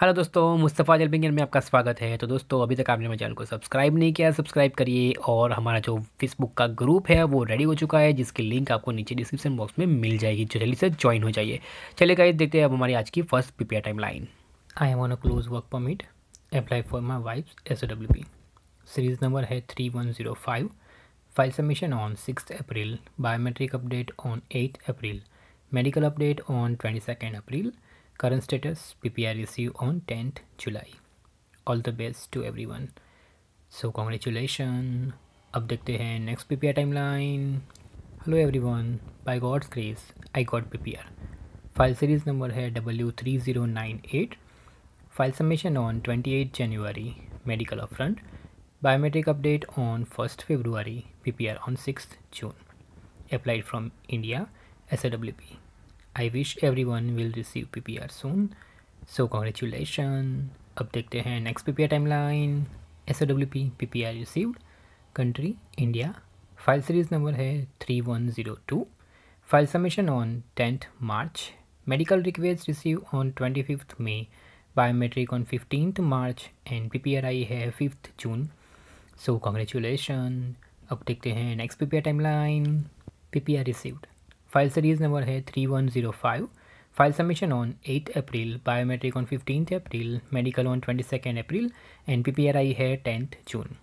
Hello दोस्तों मुस्तफ़ा जल में आपका स्वागत है तो दोस्तों अभी तक आपने मेरे चैनल को सब्सक्राइब नहीं किया सब्सक्राइब करिए और हमारा जो फेसबुक का ग्रुप है वो रेडी हो चुका है जिसकी लिंक आपको नीचे डिस्क्रिप्शन बॉक्स में मिल जाएगी जो तो जल्दी से ज्वाइन हो जाइए चलिए गाइस देखते हैं अब हमारी आज की first PPR timeline I am on a close work permit apply for my wife S W P series number है three one zero five file submission on six April biometric update on eight April medical update on twenty second April Current status PPI received on 10th July. All the best to everyone. So congratulations. अब देखते हैं next P P PPR timeline hello everyone by God's grace I got P P R file series number है W three zero nine eight file submission on twenty eight January medical upfront biometric update on first February P P R on six June applied from India S A W P I wish everyone will receive P P R soon so congratulation अब देखते हैं next P P R timeline S O W P P P R received country India file series number है three one zero two file submission on tenth March medical request receive on twenty fifth May biometric on fifteenth March and P P R I है fifth June so congratulation अब देखते हैं next P P R line P P R received file series number है three one zero five file submission on eight April biometric on fifteenth April medical on twenty second April and P P R I है tenth June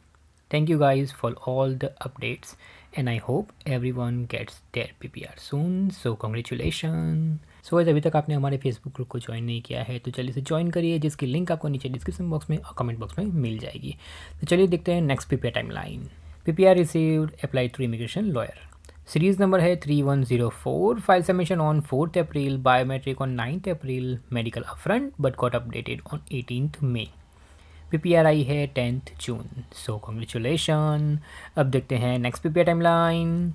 thank you guys for all the updates and I hope everyone gets their P P R soon so congratulation so वैसे अभी तक आपने हमारे Facebook group को join नहीं किया है तो चलिए इसे ज्वाइन करिए जिसकी लिंक आपको नीचे डिस्क्रिप्शन बॉक्स में और कमेंट बॉक्स में मिल जाएगी तो चलिए देखते हैं next P P R timeline P P R receive apply through immigration lawyer series number है three one zero four file submission on fourth April biometric on ninth April medical upfront but got updated on eighteenth May P I है tenth June so congratulation अब देखते हैं next P P timeline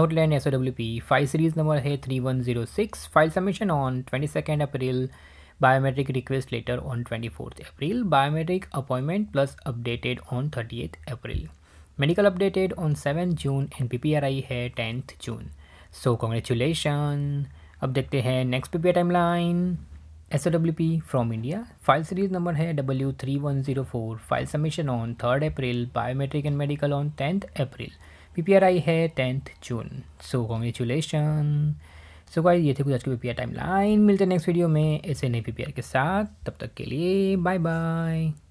outline S O W P file series number है three one zero six file submission on twenty second April biometric request letter on twenty fourth April biometric appointment plus updated on thirtieth April medical updated on seven June and P P R I है tenth June so congratulation अब देखते हैं next P P R timeline S W P from India file series number है W three one zero four file submission on third April biometric and medical on tenth April P P R I है tenth June so congratulation so guys ये थे कुछ आज के P P R timeline मिलते हैं next video में ऐसे नए पी पी आर के साथ तब तक के लिए बाय बाय